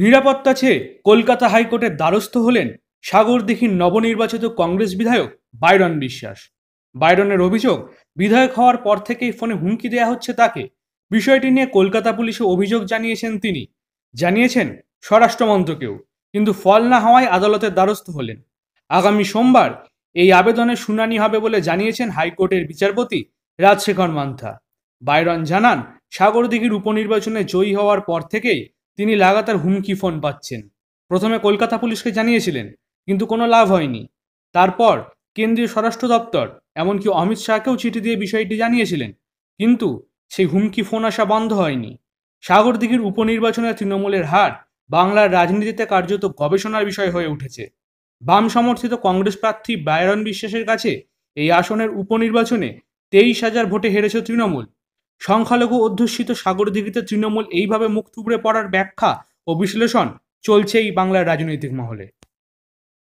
নিরাপত্তা চেয়ে কলকাতা হাইকোর্টের দ্বারস্থ হলেন সাগরদিঘির নবনির্বাচিত কংগ্রেস বিধায়ক বাইরন বিশ্বাস বাইরনের অভিযোগ বিধায়ক হওয়ার পর থেকেই ফোনে হুমকি দেয়া হচ্ছে তাকে বিষয়টি নিয়ে কলকাতা পুলিশে অভিযোগ জানিয়েছেন তিনি জানিয়েছেন স্বরাষ্ট্রমন্ত্রকেও কিন্তু ফল না হওয়ায় আদালতের দ্বারস্থ হলেন আগামী সোমবার এই আবেদনের শুনানি হবে বলে জানিয়েছেন হাইকোর্টের বিচারপতি রাজশেখর মান্থা বাইরন জানান সাগরদিঘির উপনির্বাচনে জয়ী হওয়ার পর থেকেই তিনি লাগাতার হুমকি ফোন পাচ্ছেন প্রথমে কলকাতা পুলিশকে জানিয়েছিলেন কিন্তু কোনো লাভ হয়নি তারপর কেন্দ্রীয় স্বরাষ্ট্র দপ্তর এমনকি অমিত শাহকেও চিঠি দিয়ে বিষয়টি জানিয়েছিলেন কিন্তু সেই হুমকি ফোন আসা বন্ধ হয়নি সাগরদিঘির উপনির্বাচনে তৃণমূলের হার বাংলার রাজনীতিতে কার্যত গবেষণার বিষয় হয়ে উঠেছে বাম সমর্থিত কংগ্রেস প্রার্থী বায়রন বিশ্বাসের কাছে এই আসনের উপনির্বাচনে তেইশ হাজার ভোটে হেরেছে তৃণমূল সংখ্যালঘু অধ্যুষিত সাগরদিঘিতে তৃণমূল এইভাবে মুখ থুবড়ে পড়ার ব্যাখ্যা ও বিশ্লেষণ চলছেই বাংলার রাজনৈতিক মহলে